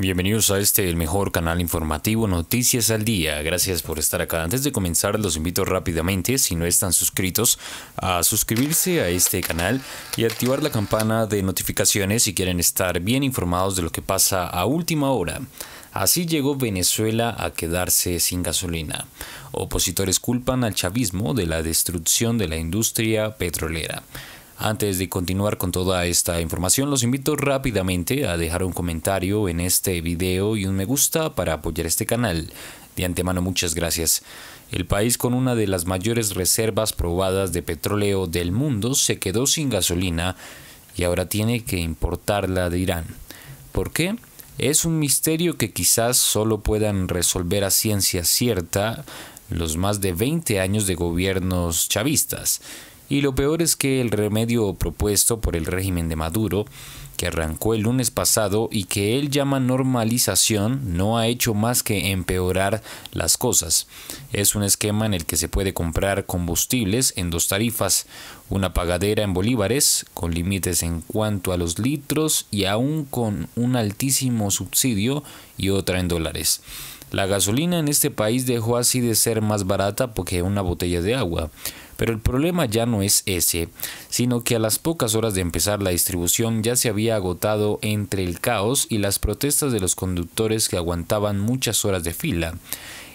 Bienvenidos a este, el mejor canal informativo Noticias al Día. Gracias por estar acá. Antes de comenzar, los invito rápidamente, si no están suscritos, a suscribirse a este canal y activar la campana de notificaciones si quieren estar bien informados de lo que pasa a última hora. Así llegó Venezuela a quedarse sin gasolina. Opositores culpan al chavismo de la destrucción de la industria petrolera. Antes de continuar con toda esta información, los invito rápidamente a dejar un comentario en este video y un me gusta para apoyar este canal. De antemano muchas gracias. El país con una de las mayores reservas probadas de petróleo del mundo se quedó sin gasolina y ahora tiene que importarla de Irán. ¿Por qué? Es un misterio que quizás solo puedan resolver a ciencia cierta los más de 20 años de gobiernos chavistas. Y lo peor es que el remedio propuesto por el régimen de Maduro, que arrancó el lunes pasado y que él llama normalización, no ha hecho más que empeorar las cosas. Es un esquema en el que se puede comprar combustibles en dos tarifas, una pagadera en bolívares, con límites en cuanto a los litros y aún con un altísimo subsidio y otra en dólares. La gasolina en este país dejó así de ser más barata porque una botella de agua. Pero el problema ya no es ese, sino que a las pocas horas de empezar la distribución ya se había agotado entre el caos y las protestas de los conductores que aguantaban muchas horas de fila.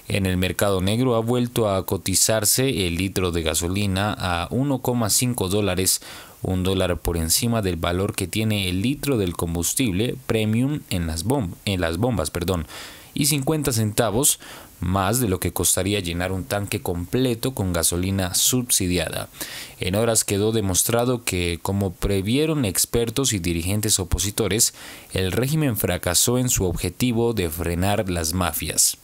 En el mercado negro ha vuelto a cotizarse el litro de gasolina a 1,5 dólares, un dólar por encima del valor que tiene el litro del combustible premium en las, bomb en las bombas. Perdón y 50 centavos, más de lo que costaría llenar un tanque completo con gasolina subsidiada. En horas quedó demostrado que, como previeron expertos y dirigentes opositores, el régimen fracasó en su objetivo de frenar las mafias.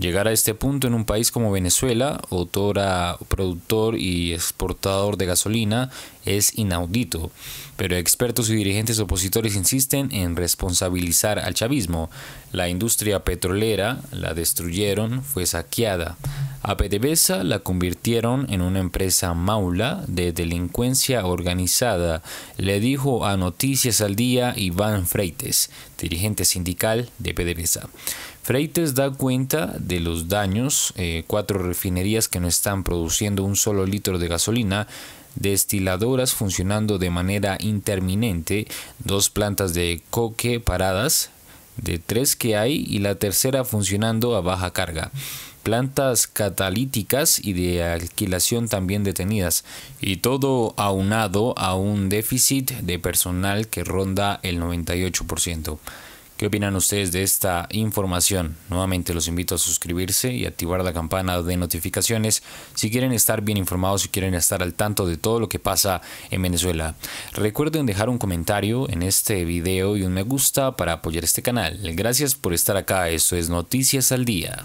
Llegar a este punto en un país como Venezuela, autora, productor y exportador de gasolina, es inaudito, pero expertos y dirigentes opositores insisten en responsabilizar al chavismo. La industria petrolera la destruyeron, fue saqueada, a PDVSA la convirtieron en una empresa maula de delincuencia organizada, le dijo a Noticias al Día Iván Freites, dirigente sindical de PDVSA. Freites da cuenta de los daños, eh, cuatro refinerías que no están produciendo un solo litro de gasolina, destiladoras funcionando de manera interminente, dos plantas de coque paradas, de tres que hay y la tercera funcionando a baja carga plantas catalíticas y de alquilación también detenidas, y todo aunado a un déficit de personal que ronda el 98%. ¿Qué opinan ustedes de esta información? Nuevamente los invito a suscribirse y activar la campana de notificaciones si quieren estar bien informados, y quieren estar al tanto de todo lo que pasa en Venezuela. Recuerden dejar un comentario en este video y un me gusta para apoyar este canal. Gracias por estar acá, esto es Noticias al Día.